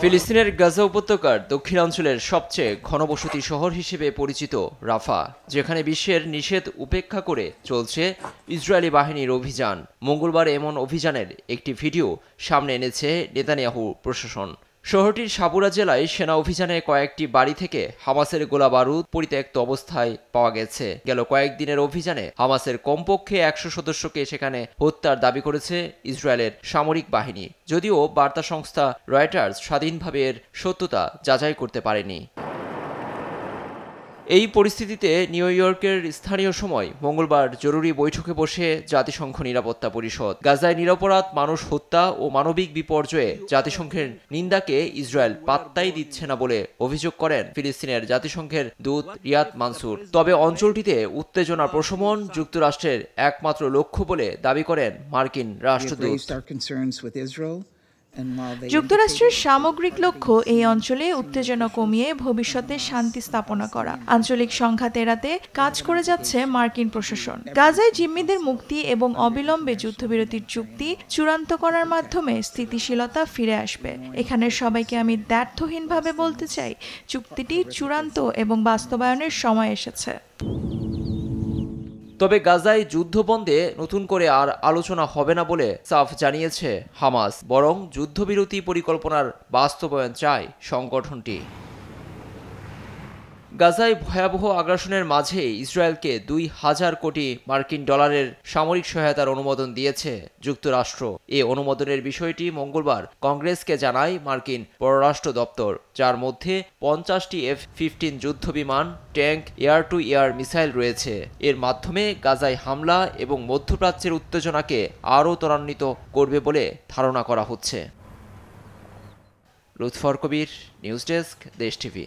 ফিলিস্তিনের গাজা উপত্যকার দক্ষিণাঞ্চলের সবচেয়ে ঘনবসতি শহর হিসেবে পরিচিত রাফা যেখানে বিশ্বের নিষেধ উপেক্ষা করে চলছে ইসরায়েলি বাহিনীর অভিযান মঙ্গলবার এমন অভিযানের একটি ভিডিও সামনে এনেছে নেতানিয়াহু প্রশাসন শহরটির সাবুরা জেলায় সেনা অভিযানে কয়েকটি বাড়ি থেকে হামাসের গোলা বারুদ পরিত্যক্ত অবস্থায় পাওয়া গেছে গেল কয়েকদিনের অভিযানে হামাসের কমপক্ষে একশো সদস্যকে সেখানে হত্যার দাবি করেছে ইসরায়েলের সামরিক বাহিনী যদিও বার্তা সংস্থা রয়টার্স স্বাধীনভাবে এর সত্যতা যাচাই করতে পারেনি এই পরিস্থিতিতে নিউ ইয়র্কের স্থানীয় সময় মঙ্গলবার জরুরি বৈঠকে বসে জাতিসংঘ নিরাপত্তা পরিষদ গাজায় নিরাপরাধ মানুষ হত্যা ও মানবিক বিপর্যয়ে জাতিসংঘের নিন্দাকে ইসরায়েল পাত্তাই দিচ্ছে না বলে অভিযোগ করেন ফিলিস্তিনের জাতিসংঘের দূত রিয়াদ মানসুর তবে অঞ্চলটিতে উত্তেজনা প্রশমন যুক্তরাষ্ট্রের একমাত্র লক্ষ্য বলে দাবি করেন মার্কিন রাষ্ট্রদূত যুক্তরাষ্ট্রের সামগ্রিক লক্ষ্য এই অঞ্চলে উত্তেজনা কমিয়ে ভবিষ্যতে শান্তি স্থাপনা করা আঞ্চলিক সংঘাত এড়াতে কাজ করে যাচ্ছে মার্কিন প্রশাসন গাজায় জিম্মিদের মুক্তি এবং অবিলম্বে যুদ্ধবিরতির চুক্তি চূড়ান্ত করার মাধ্যমে স্থিতিশীলতা ফিরে আসবে এখানে সবাইকে আমি দ্ব্যর্থহীনভাবে বলতে চাই চুক্তিটি চূড়ান্ত এবং বাস্তবায়নের সময় এসেছে তবে গাজায় যুদ্ধবন্ধে নতুন করে আর আলোচনা হবে না বলে সাফ জানিয়েছে হামাস বরং যুদ্ধবিরতি পরিকল্পনার বাস্তবায়ন চায় সংগঠনটি গাজায় ভয়াবহ আগ্রাসনের মাঝে ইসরায়েলকে দুই হাজার কোটি মার্কিন ডলারের সামরিক সহায়তার অনুমোদন দিয়েছে যুক্তরাষ্ট্র এ অনুমোদনের বিষয়টি মঙ্গলবার কংগ্রেসকে জানায় মার্কিন পররাষ্ট্র দপ্তর যার মধ্যে পঞ্চাশটি এফ ফিফটিন যুদ্ধবিমান tank air to air missile রয়েছে এর মাধ্যমে গাজায় হামলা এবং মধ্যপ্রাচ্যের উত্তেজনাকে আরও ত্বরান্বিত করবে বলে ধারণা করা হচ্ছে Lutfur Kabir news desk Desh TV